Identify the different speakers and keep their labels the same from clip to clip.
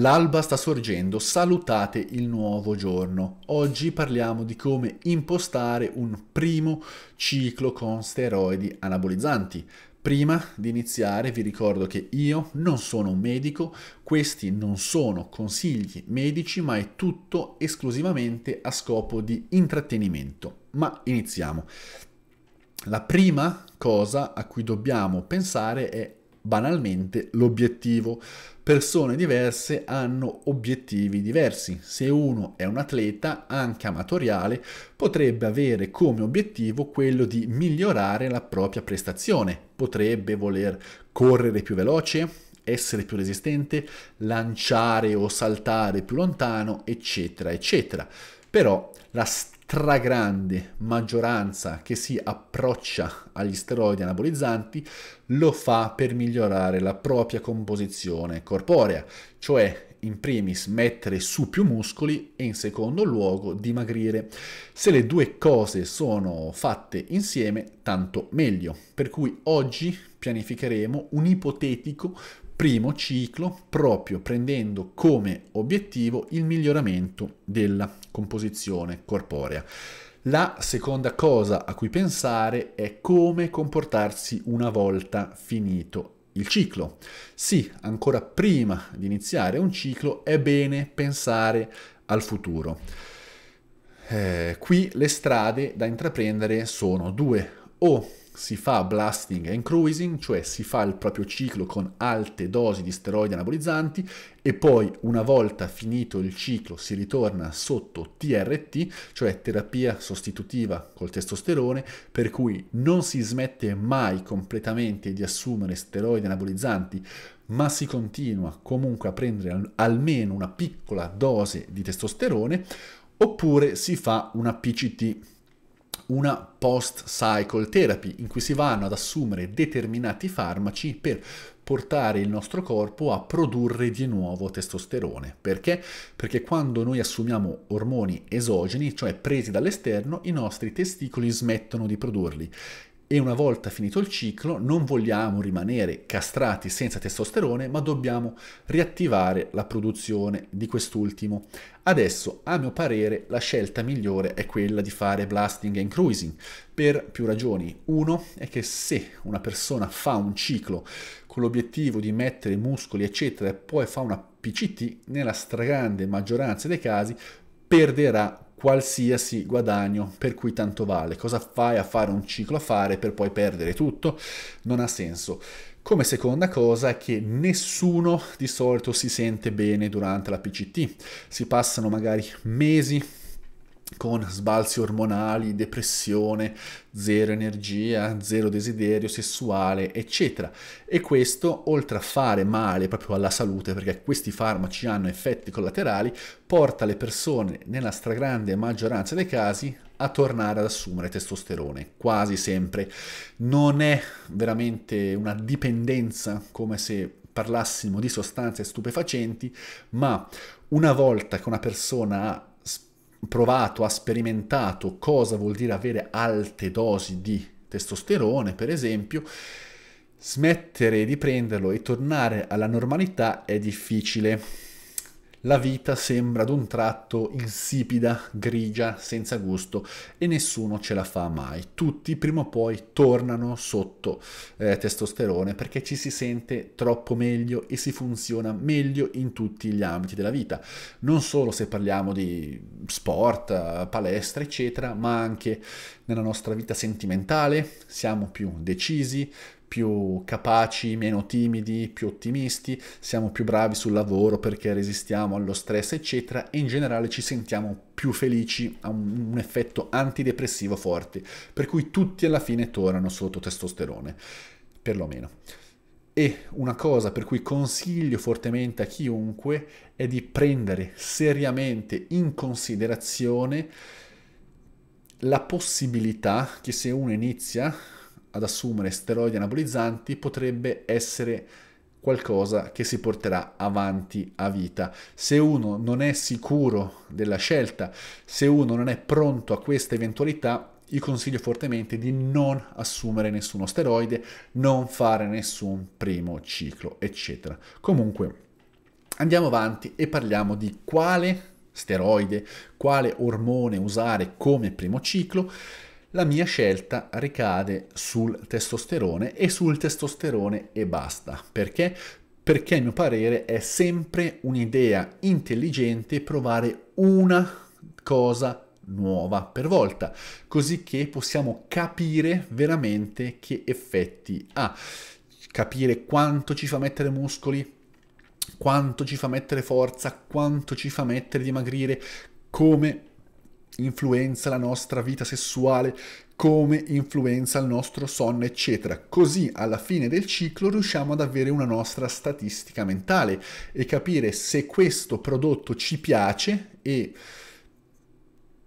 Speaker 1: L'alba sta sorgendo, salutate il nuovo giorno. Oggi parliamo di come impostare un primo ciclo con steroidi anabolizzanti. Prima di iniziare vi ricordo che io non sono un medico, questi non sono consigli medici, ma è tutto esclusivamente a scopo di intrattenimento. Ma iniziamo. La prima cosa a cui dobbiamo pensare è banalmente l'obiettivo. Persone diverse hanno obiettivi diversi. Se uno è un atleta, anche amatoriale, potrebbe avere come obiettivo quello di migliorare la propria prestazione. Potrebbe voler correre più veloce, essere più resistente, lanciare o saltare più lontano, eccetera, eccetera. Però la stessa stragrande maggioranza che si approccia agli steroidi anabolizzanti lo fa per migliorare la propria composizione corporea, cioè in primis mettere su più muscoli e in secondo luogo dimagrire. Se le due cose sono fatte insieme, tanto meglio. Per cui oggi pianificheremo un ipotetico primo ciclo proprio prendendo come obiettivo il miglioramento della composizione corporea. La seconda cosa a cui pensare è come comportarsi una volta finito il ciclo. Sì, ancora prima di iniziare un ciclo è bene pensare al futuro. Eh, qui le strade da intraprendere sono due. O si fa blasting and cruising, cioè si fa il proprio ciclo con alte dosi di steroidi anabolizzanti e poi una volta finito il ciclo si ritorna sotto TRT, cioè terapia sostitutiva col testosterone, per cui non si smette mai completamente di assumere steroidi anabolizzanti, ma si continua comunque a prendere almeno una piccola dose di testosterone, oppure si fa una PCT una post-cycle therapy in cui si vanno ad assumere determinati farmaci per portare il nostro corpo a produrre di nuovo testosterone. Perché? Perché quando noi assumiamo ormoni esogeni, cioè presi dall'esterno, i nostri testicoli smettono di produrli e una volta finito il ciclo non vogliamo rimanere castrati senza testosterone, ma dobbiamo riattivare la produzione di quest'ultimo. Adesso, a mio parere, la scelta migliore è quella di fare blasting and cruising per più ragioni. Uno è che se una persona fa un ciclo con l'obiettivo di mettere muscoli, eccetera, e poi fa una PCT, nella stragrande maggioranza dei casi perderà qualsiasi guadagno per cui tanto vale. Cosa fai a fare un ciclo a fare per poi perdere tutto? Non ha senso. Come seconda cosa è che nessuno di solito si sente bene durante la PCT. Si passano magari mesi, con sbalzi ormonali, depressione, zero energia, zero desiderio sessuale, eccetera. E questo, oltre a fare male proprio alla salute, perché questi farmaci hanno effetti collaterali, porta le persone, nella stragrande maggioranza dei casi, a tornare ad assumere testosterone, quasi sempre. Non è veramente una dipendenza come se parlassimo di sostanze stupefacenti, ma una volta che una persona ha provato, ha sperimentato cosa vuol dire avere alte dosi di testosterone, per esempio, smettere di prenderlo e tornare alla normalità è difficile la vita sembra ad un tratto insipida, grigia, senza gusto e nessuno ce la fa mai. Tutti prima o poi tornano sotto eh, testosterone perché ci si sente troppo meglio e si funziona meglio in tutti gli ambiti della vita. Non solo se parliamo di sport, palestra, eccetera, ma anche nella nostra vita sentimentale, siamo più decisi, più capaci, meno timidi, più ottimisti, siamo più bravi sul lavoro perché resistiamo allo stress, eccetera, e in generale ci sentiamo più felici, ha un, effetto antidepressivo forte, per cui tutti alla fine tornano sotto testosterone, perlomeno. E una cosa per cui consiglio fortemente a chiunque è di prendere seriamente in considerazione la possibilità che se uno inizia ad assumere steroidi anabolizzanti potrebbe essere qualcosa che si porterà avanti a vita. Se uno non è sicuro della scelta, se uno non è pronto a questa eventualità, io consiglio fortemente di non assumere nessuno steroide, non fare nessun primo ciclo, eccetera. Comunque, andiamo avanti e parliamo di quale steroide, quale ormone usare come primo ciclo la mia scelta ricade sul testosterone e sul testosterone e basta. Perché? Perché a mio parere è sempre un'idea intelligente provare una cosa nuova per volta, così che possiamo capire veramente che effetti ha, capire quanto ci fa mettere muscoli, quanto ci fa mettere forza, quanto ci fa mettere dimagrire, come influenza la nostra vita sessuale, come influenza il nostro sonno, eccetera. Così alla fine del ciclo riusciamo ad avere una nostra statistica mentale e capire se questo prodotto ci piace e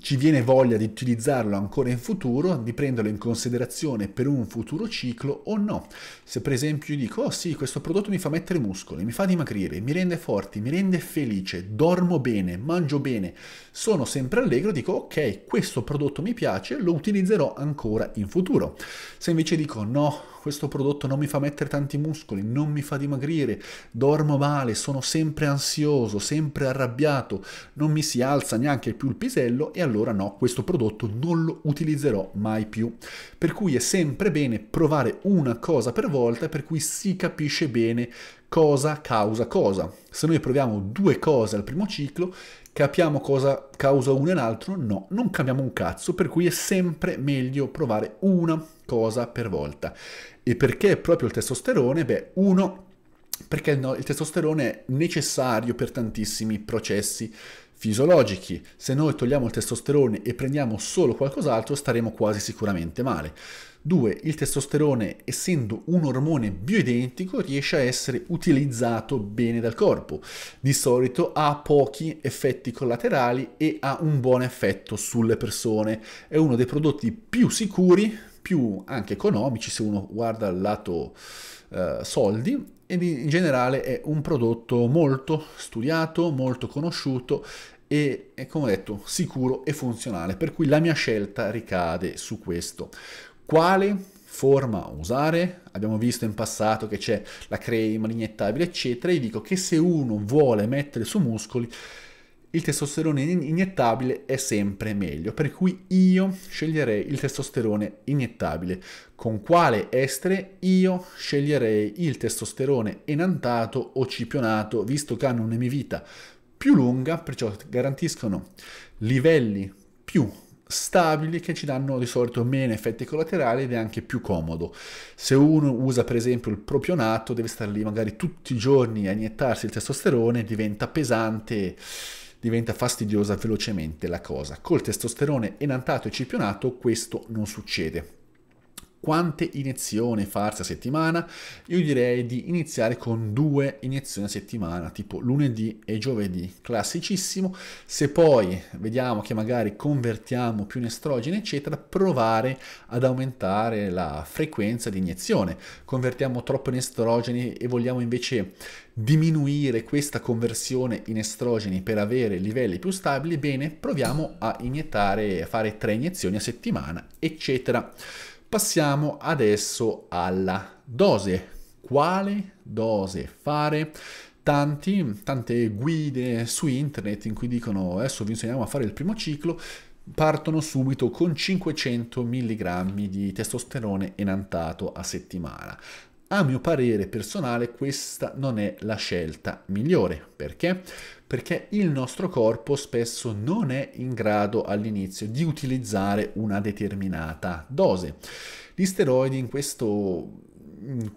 Speaker 1: ci viene voglia di utilizzarlo ancora in futuro, di prenderlo in considerazione per un futuro ciclo o no. Se per esempio io dico, oh sì, questo prodotto mi fa mettere muscoli, mi fa dimagrire, mi rende forti, mi rende felice, dormo bene, mangio bene, sono sempre allegro, dico, ok, questo prodotto mi piace, lo utilizzerò ancora in futuro. Se invece dico, no, questo prodotto non mi fa mettere tanti muscoli, non mi fa dimagrire, dormo male, sono sempre ansioso, sempre arrabbiato, non mi si alza neanche più il pisello e allora no, questo prodotto non lo utilizzerò mai più. Per cui è sempre bene provare una cosa per volta per cui si capisce bene cosa causa cosa. Se noi proviamo due cose al primo ciclo, capiamo cosa causa uno e l'altro? No, non cambiamo un cazzo, per cui è sempre meglio provare una cosa per volta. E perché proprio il testosterone? Beh, uno, perché il testosterone è necessario per tantissimi processi fisiologici. Se noi togliamo il testosterone e prendiamo solo qualcos'altro, staremo quasi sicuramente male. 2. Il testosterone, essendo un ormone bioidentico, riesce a essere utilizzato bene dal corpo. Di solito ha pochi effetti collaterali e ha un buon effetto sulle persone. È uno dei prodotti più sicuri, più anche economici, se uno guarda al lato eh, soldi, ed in generale è un prodotto molto studiato, molto conosciuto e, eh, come ho detto, sicuro e funzionale, per cui la mia scelta ricade su questo. Quale forma usare? Abbiamo visto in passato che c'è la crema, l'iniettabile, eccetera. Io dico che se uno vuole mettere su muscoli, il testosterone iniettabile è sempre meglio, per cui io sceglierei il testosterone iniettabile. Con quale estere io sceglierei il testosterone enantato o cipionato, visto che hanno un'emivita più lunga, perciò garantiscono livelli più stabili che ci danno di solito meno effetti collaterali ed è anche più comodo. Se uno usa per esempio il propionato, deve stare lì magari tutti i giorni a iniettarsi il testosterone, diventa pesante diventa fastidiosa velocemente la cosa. Col testosterone enantato e cipionato questo non succede quante iniezioni farsi a settimana? Io direi di iniziare con due iniezioni a settimana, tipo lunedì e giovedì, classicissimo. Se poi vediamo che magari convertiamo più in estrogeni, eccetera, provare ad aumentare la frequenza di iniezione. Convertiamo troppo in estrogeni e vogliamo invece diminuire questa conversione in estrogeni per avere livelli più stabili, bene, proviamo a iniettare, a fare tre iniezioni a settimana, eccetera. Passiamo adesso alla dose. Quale dose fare? Tanti, tante guide su internet in cui dicono adesso vi insegniamo a fare il primo ciclo, partono subito con 500 mg di testosterone enantato a settimana. A mio parere personale questa non è la scelta migliore. Perché? Perché il nostro corpo spesso non è in grado all'inizio di utilizzare una determinata dose. Gli steroidi in questo in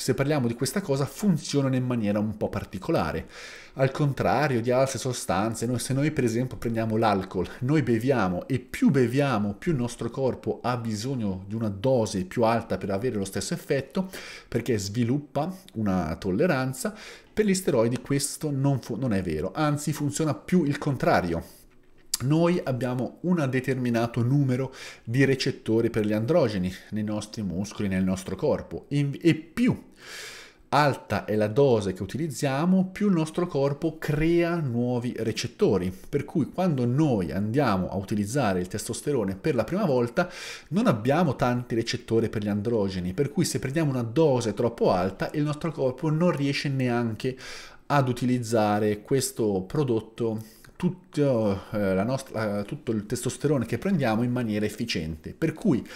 Speaker 1: se parliamo di questa cosa, funzionano in maniera un po' particolare. Al contrario di altre sostanze, noi, se noi per esempio prendiamo l'alcol, noi beviamo e più beviamo, più il nostro corpo ha bisogno di una dose più alta per avere lo stesso effetto, perché sviluppa una tolleranza. Per gli steroidi questo non, non è vero, anzi funziona più il contrario noi abbiamo un determinato numero di recettori per gli androgeni nei nostri muscoli, nel nostro corpo e più alta è la dose che utilizziamo, più il nostro corpo crea nuovi recettori. Per cui quando noi andiamo a utilizzare il testosterone per la prima volta, non abbiamo tanti recettori per gli androgeni, per cui se prendiamo una dose troppo alta, il nostro corpo non riesce neanche ad utilizzare questo prodotto tutto, eh, nostra, tutto il testosterone che prendiamo in maniera efficiente. Per cui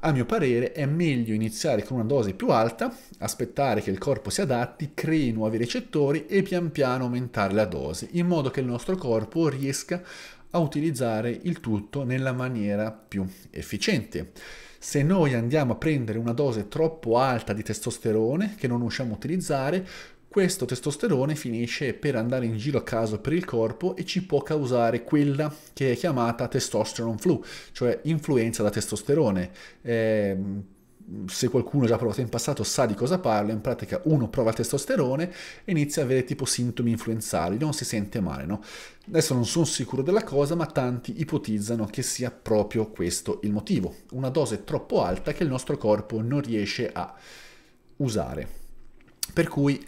Speaker 1: a mio parere è meglio iniziare con una dose più alta, aspettare che il corpo si adatti, crei nuovi recettori e pian piano aumentare la dose, in modo che il nostro corpo riesca a utilizzare il tutto nella maniera più efficiente. Se noi andiamo a prendere una dose troppo alta di testosterone che non riusciamo a utilizzare, questo testosterone finisce per andare in giro a caso per il corpo e ci può causare quella che è chiamata testosterone flu, cioè influenza da testosterone. Eh, se qualcuno già ha provato in passato sa di cosa parlo, in pratica uno prova il testosterone e inizia a avere tipo sintomi influenzali, non si sente male, no? Adesso non sono sicuro della cosa, ma tanti ipotizzano che sia proprio questo il motivo, una dose troppo alta che il nostro corpo non riesce a usare. Per cui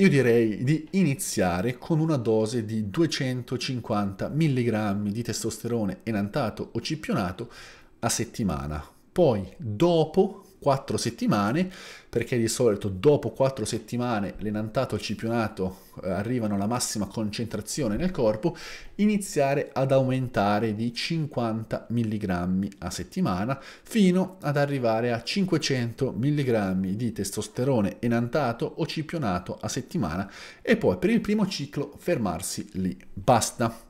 Speaker 1: io direi di iniziare con una dose di 250 mg di testosterone enantato o cipionato a settimana. Poi, dopo 4 settimane, perché di solito dopo quattro settimane l'enantato e il cipionato eh, arrivano alla massima concentrazione nel corpo, iniziare ad aumentare di 50 mg a settimana fino ad arrivare a 500 mg di testosterone enantato o cipionato a settimana e poi per il primo ciclo fermarsi lì. Basta.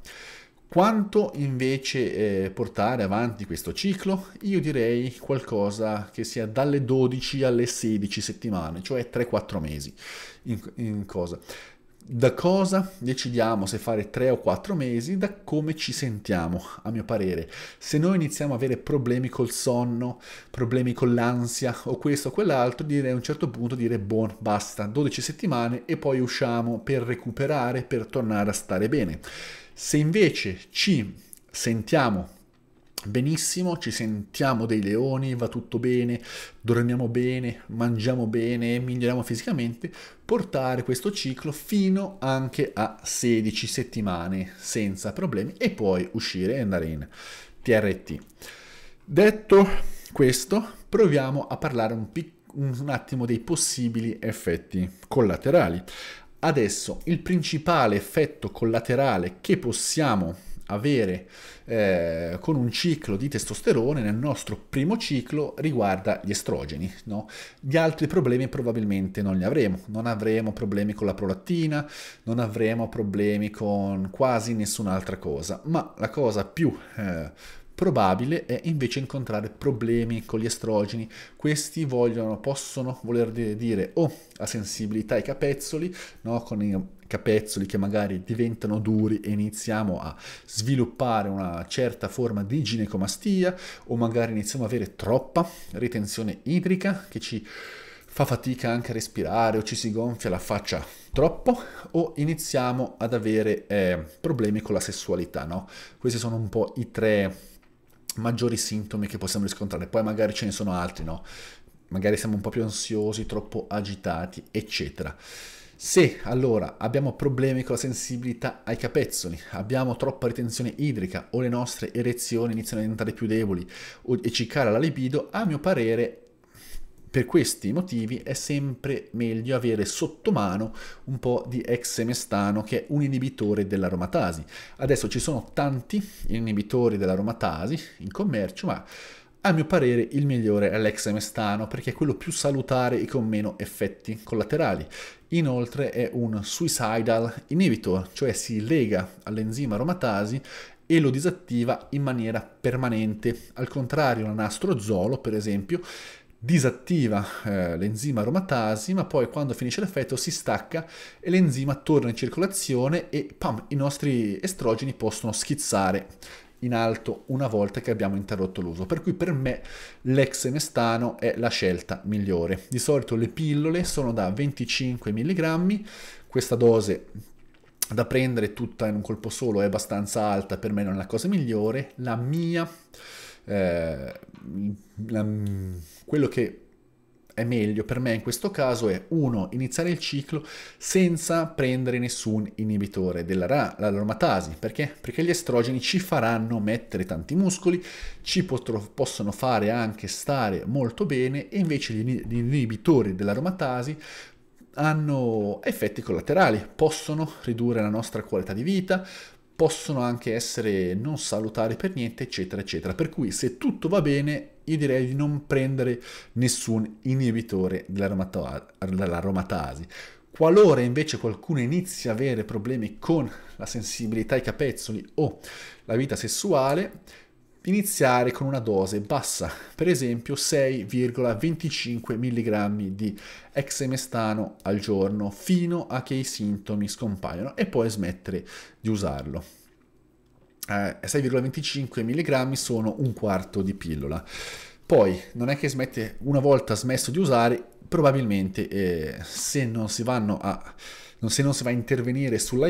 Speaker 1: Quanto invece eh, portare avanti questo ciclo? Io direi qualcosa che sia dalle 12 alle 16 settimane, cioè 3-4 mesi. In, in cosa? Da cosa decidiamo se fare 3 o 4 mesi? Da come ci sentiamo, a mio parere. Se noi iniziamo a avere problemi col sonno, problemi con l'ansia o questo o quell'altro, direi a un certo punto dire buon, basta, 12 settimane e poi usciamo per recuperare, per tornare a stare bene. Se invece ci sentiamo benissimo, ci sentiamo dei leoni, va tutto bene, dormiamo bene, mangiamo bene, miglioriamo fisicamente, portare questo ciclo fino anche a 16 settimane senza problemi e poi uscire e andare in TRT. Detto questo, proviamo a parlare un, un attimo dei possibili effetti collaterali. Adesso il principale effetto collaterale che possiamo avere eh, con un ciclo di testosterone nel nostro primo ciclo riguarda gli estrogeni. No? Gli altri problemi probabilmente non li avremo, non avremo problemi con la prolattina, non avremo problemi con quasi nessun'altra cosa, ma la cosa più eh, probabile è invece incontrare problemi con gli estrogeni. Questi vogliono, possono voler dire o oh, la sensibilità ai capezzoli, no? con i capezzoli che magari diventano duri e iniziamo a sviluppare una certa forma di ginecomastia o magari iniziamo ad avere troppa ritenzione idrica che ci fa fatica anche a respirare o ci si gonfia la faccia troppo o iniziamo ad avere eh, problemi con la sessualità, no? Questi sono un po' i tre maggiori sintomi che possiamo riscontrare, poi magari ce ne sono altri, no? Magari siamo un po' più ansiosi, troppo agitati, eccetera. Se allora abbiamo problemi con la sensibilità ai capezzoli, abbiamo troppa ritenzione idrica o le nostre erezioni iniziano a diventare più deboli e ci cala la libido, a mio parere per questi motivi è sempre meglio avere sotto mano un po' di exemestano che è un inibitore dell'aromatasi. Adesso ci sono tanti inibitori dell'aromatasi in commercio, ma a mio parere il migliore è l'exemestano perché è quello più salutare e con meno effetti collaterali. Inoltre è un suicidal inhibitor, cioè si lega all'enzima aromatasi e lo disattiva in maniera permanente. Al contrario, l'anastrozolo, per esempio, disattiva eh, l'enzima aromatasi, ma poi quando finisce l'effetto si stacca e l'enzima torna in circolazione e pam, i nostri estrogeni possono schizzare in alto una volta che abbiamo interrotto l'uso. Per cui per me l'exemestano è la scelta migliore. Di solito le pillole sono da 25 mg, questa dose da prendere tutta in un colpo solo è abbastanza alta, per me non è la cosa migliore. La mia eh, la, quello che è meglio per me in questo caso è uno iniziare il ciclo senza prendere nessun inibitore dell'aromatasi, perché? Perché gli estrogeni ci faranno mettere tanti muscoli, ci potro, possono fare anche stare molto bene e invece gli, gli inibitori dell'aromatasi hanno effetti collaterali, possono ridurre la nostra qualità di vita, possono anche essere non salutari per niente, eccetera, eccetera. Per cui se tutto va bene, io direi di non prendere nessun inibitore dell'aromatasi. Qualora invece qualcuno inizi a avere problemi con la sensibilità ai capezzoli o la vita sessuale, iniziare con una dose bassa, per esempio 6,25 mg di exemestano al giorno fino a che i sintomi scompaiono e poi smettere di usarlo. Eh, 6,25 mg sono un quarto di pillola. Poi non è che smette, una volta smesso di usare, probabilmente eh, se, non si vanno a, se non si va a intervenire sulla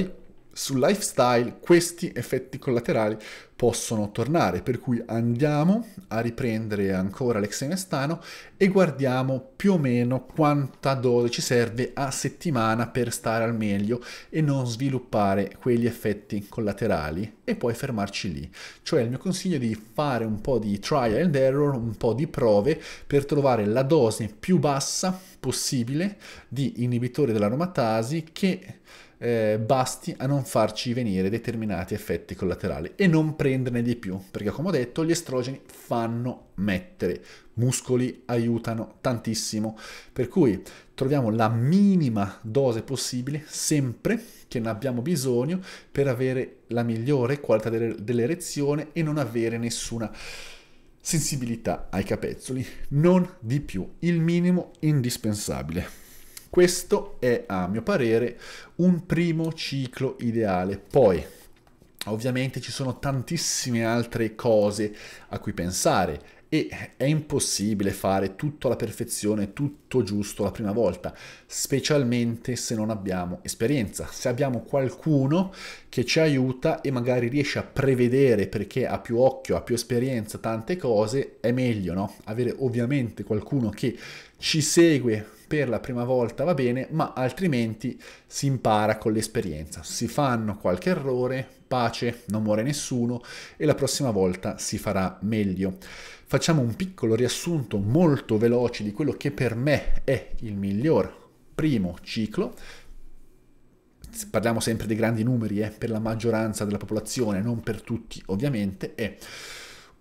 Speaker 1: sul lifestyle questi effetti collaterali possono tornare, per cui andiamo a riprendere ancora l'exenestano e guardiamo più o meno quanta dose ci serve a settimana per stare al meglio e non sviluppare quegli effetti collaterali e poi fermarci lì. Cioè il mio consiglio è di fare un po' di trial and error, un po' di prove per trovare la dose più bassa possibile di inibitore dell'aromatasi che eh, basti a non farci venire determinati effetti collaterali e non prenderne di più, perché come ho detto gli estrogeni fanno mettere, muscoli aiutano tantissimo, per cui troviamo la minima dose possibile sempre che ne abbiamo bisogno per avere la migliore qualità dell'erezione e non avere nessuna sensibilità ai capezzoli, non di più, il minimo indispensabile. Questo è, a mio parere, un primo ciclo ideale. Poi, ovviamente, ci sono tantissime altre cose a cui pensare e è impossibile fare tutto alla perfezione, tutto giusto la prima volta, specialmente se non abbiamo esperienza, se abbiamo qualcuno che ci aiuta e magari riesce a prevedere perché ha più occhio, ha più esperienza, tante cose, è meglio, no? Avere ovviamente qualcuno che ci segue per la prima volta va bene, ma altrimenti si impara con l'esperienza. Si fanno qualche errore, pace, non muore nessuno e la prossima volta si farà meglio. Facciamo un piccolo riassunto molto veloce di quello che per me è il miglior primo ciclo. Parliamo sempre di grandi numeri eh, per la maggioranza della popolazione, non per tutti ovviamente. È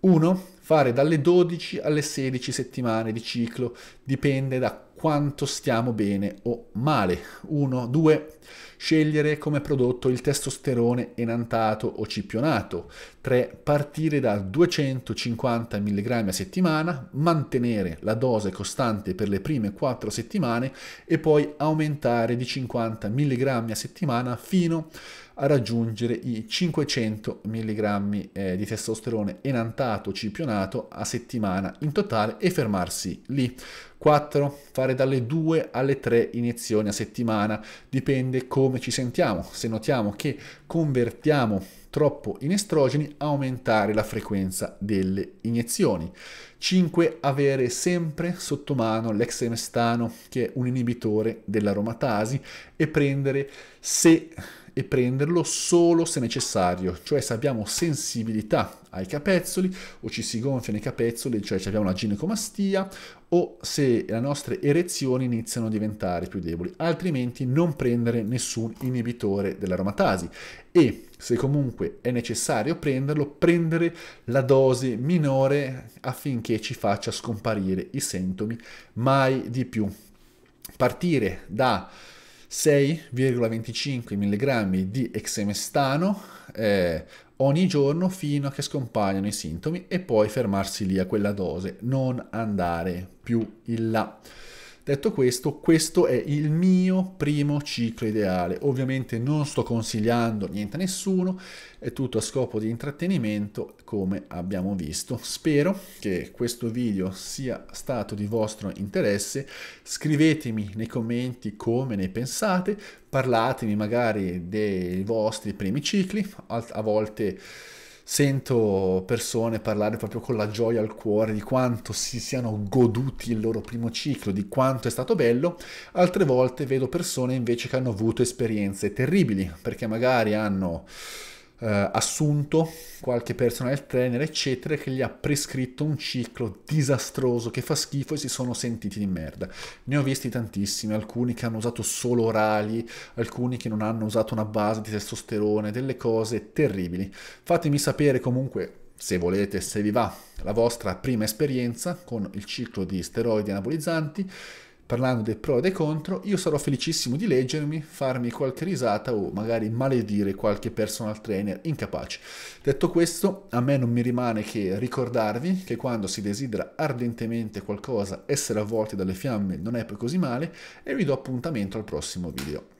Speaker 1: 1. Fare dalle 12 alle 16 settimane di ciclo dipende da quanto stiamo bene o male. 1. 2. Scegliere come prodotto il testosterone enantato o cipionato. 3. Partire da 250 mg a settimana, mantenere la dose costante per le prime 4 settimane e poi aumentare di 50 mg a settimana fino a a raggiungere i 500 mg eh, di testosterone enantato cipionato a settimana in totale e fermarsi lì. 4. Fare dalle 2 alle 3 iniezioni a settimana, dipende come ci sentiamo. Se notiamo che convertiamo troppo in estrogeni, aumentare la frequenza delle iniezioni. 5. Avere sempre sotto mano l'exemestano, che è un inibitore dell'aromatasi, e prendere se e prenderlo solo se necessario, cioè se abbiamo sensibilità ai capezzoli o ci si gonfiano i capezzoli, cioè abbiamo una ginecomastia o se le nostre erezioni iniziano a diventare più deboli, altrimenti non prendere nessun inibitore dell'aromatasi e se comunque è necessario prenderlo, prendere la dose minore affinché ci faccia scomparire i sintomi mai di più. Partire da 6,25 mg di exemestano eh, ogni giorno fino a che scompaiono i sintomi e poi fermarsi lì a quella dose, non andare più in là. Detto questo, questo è il mio primo ciclo ideale. Ovviamente non sto consigliando niente a nessuno, è tutto a scopo di intrattenimento come abbiamo visto. Spero che questo video sia stato di vostro interesse. Scrivetemi nei commenti come ne pensate, parlatemi magari dei vostri primi cicli, a volte sento persone parlare proprio con la gioia al cuore di quanto si siano goduti il loro primo ciclo, di quanto è stato bello, altre volte vedo persone invece che hanno avuto esperienze terribili, perché magari hanno eh, assunto qualche personal trainer, eccetera, che gli ha prescritto un ciclo disastroso che fa schifo e si sono sentiti di merda. Ne ho visti tantissimi, alcuni che hanno usato solo orali, alcuni che non hanno usato una base di testosterone, delle cose terribili. Fatemi sapere comunque se volete, se vi va, la vostra prima esperienza con il ciclo di steroidi anabolizzanti parlando dei pro e dei contro, io sarò felicissimo di leggermi, farmi qualche risata o magari maledire qualche personal trainer incapace. Detto questo, a me non mi rimane che ricordarvi che quando si desidera ardentemente qualcosa, essere avvolti dalle fiamme non è poi così male e vi do appuntamento al prossimo video.